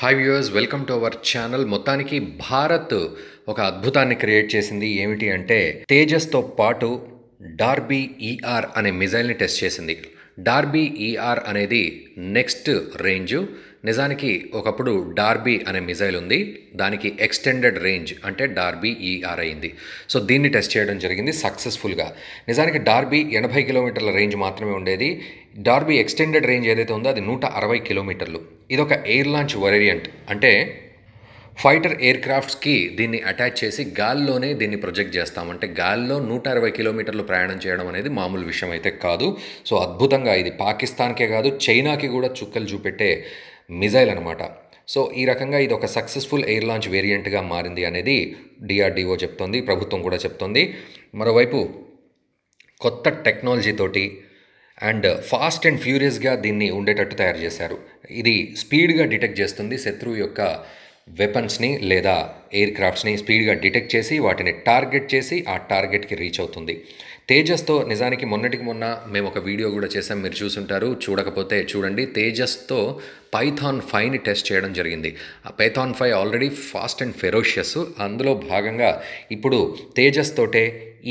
hi viewers welcome to our channel మొత్తానికి భారత్ ఒక అద్భుతాన్ని క్రియేట్ చేసింది ఏమిటి అంటే తేజస్తో పాటు డార్బీ ఈఆర్ e అనే మిజైల్ని టెస్ట్ చేసింది డార్బీ ఈఆర్ e అనేది నెక్స్ట్ రేంజు నిజానికి ఒకప్పుడు డార్బీ అనే మిజైల్ ఉంది దానికి ఎక్స్టెండెడ్ రేంజ్ అంటే డార్బీ ఈఆర్ e అయింది సో దీన్ని టెస్ట్ చేయడం జరిగింది సక్సెస్ఫుల్గా నిజానికి డార్బీ ఎనభై కిలోమీటర్ల రేంజ్ మాత్రమే ఉండేది డార్బీ ఎక్స్టెండెడ్ రేంజ్ ఏదైతే ఉందో అది నూట అరవై కిలోమీటర్లు ఇదొక ఎయిర్ లాంచ్ వేరియంట్ అంటే ఫైటర్ ఎయిర్ క్రాఫ్ట్స్కి దీన్ని అటాచ్ చేసి గాల్లోనే దీన్ని ప్రొజెక్ట్ చేస్తాం అంటే గాల్లో నూట అరవై కిలోమీటర్లు ప్రయాణం చేయడం అనేది మామూలు విషయం అయితే కాదు సో అద్భుతంగా ఇది పాకిస్తాన్కే కాదు చైనాకి కూడా చుక్కలు చూపెట్టే మిజైల్ అనమాట సో ఈ రకంగా ఇది ఒక సక్సెస్ఫుల్ ఎయిర్ లాంచ్ వేరియంట్గా మారింది అనేది డిఆర్డిఓ చెప్తోంది ప్రభుత్వం కూడా చెప్తోంది మరోవైపు కొత్త టెక్నాలజీతోటి అండ్ ఫాస్ట్ అండ్ ఫ్యూరియస్గా దీన్ని ఉండేటట్టు తయారు చేశారు ఇది స్పీడ్గా డిటెక్ట్ చేస్తుంది శత్రువు యొక్క వెపన్స్ని లేదా ఎయిర్ క్రాఫ్ట్స్ని స్పీడ్గా డిటెక్ట్ చేసి వాటిని టార్గెట్ చేసి ఆ టార్గెట్కి రీచ్ అవుతుంది తేజస్తో నిజానికి మొన్నటికి మొన్న మేము ఒక వీడియో కూడా చేసాం మీరు చూసుంటారు చూడకపోతే చూడండి తేజస్తో పైథాన్ ఫైవ్ని టెస్ట్ చేయడం జరిగింది ఆ Python five already fast and ferocious అందులో భాగంగా ఇప్పుడు తేజస్ తోటే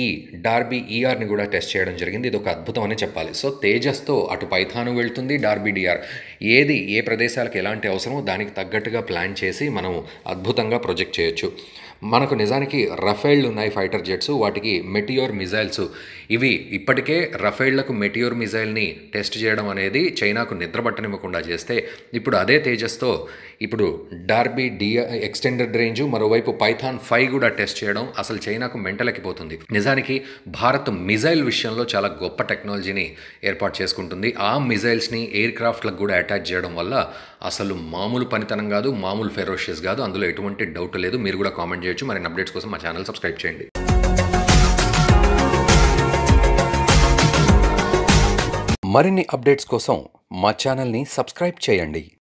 ఈ డార్బీ ఈఆర్ని e కూడా టెస్ట్ చేయడం జరిగింది ఇది ఒక అద్భుతం అని చెప్పాలి సో తేజస్తో అటు పైథాను వెళ్తుంది డార్బీ డిఆర్ ఏది ఏ ప్రదేశాలకు ఎలాంటి అవసరమో దానికి తగ్గట్టుగా ప్లాన్ చేసి మనం అద్భుతంగా ప్రొజెక్ట్ చేయొచ్చు మనకు నిజానికి రఫైల్డ్ ఉన్నాయి ఫైటర్ జెట్స్ వాటికి మెటియోర్ మిజైల్స్ ఇవి ఇప్పటికే రఫేళ్లకు మెటియోర్ మిజైల్ని టెస్ట్ చేయడం అనేది చైనాకు నిద్రపట్టనివ్వకుండా చేస్తే ఇప్పుడు అదే తేజస్తో ఇప్పుడు డార్బీ డిఆర్ ఎక్స్టెండెడ్ రేంజ్ మరోవైపు పైథాన్ ఫైవ్ కూడా టెస్ట్ చేయడం అసలు చైనాకు మెంటలెక్కిపోతుంది నిజానికి భారత్ మిజైల్ విషయంలో చాలా గొప్ప టెక్నాలజీని ఏర్పాటు చేసుకుంటుంది ఆ మిజైల్స్ని ఎయిర్ క్రాఫ్ట్లకు కూడా అటాచ్ చేయడం వల్ల అసలు మామూలు పనితనం కాదు మామూలు ఫెరోషియస్ కాదు అందులో ఎటువంటి డౌట్ లేదు మీరు కూడా కామెంట్ చేయొచ్చు మరిన్ని అప్డేట్స్ కోసం మా ఛానల్ సబ్స్క్రైబ్ చేయండి మరిన్ని అప్డేట్స్ కోసం మా ఛానల్ని సబ్స్క్రైబ్ చేయండి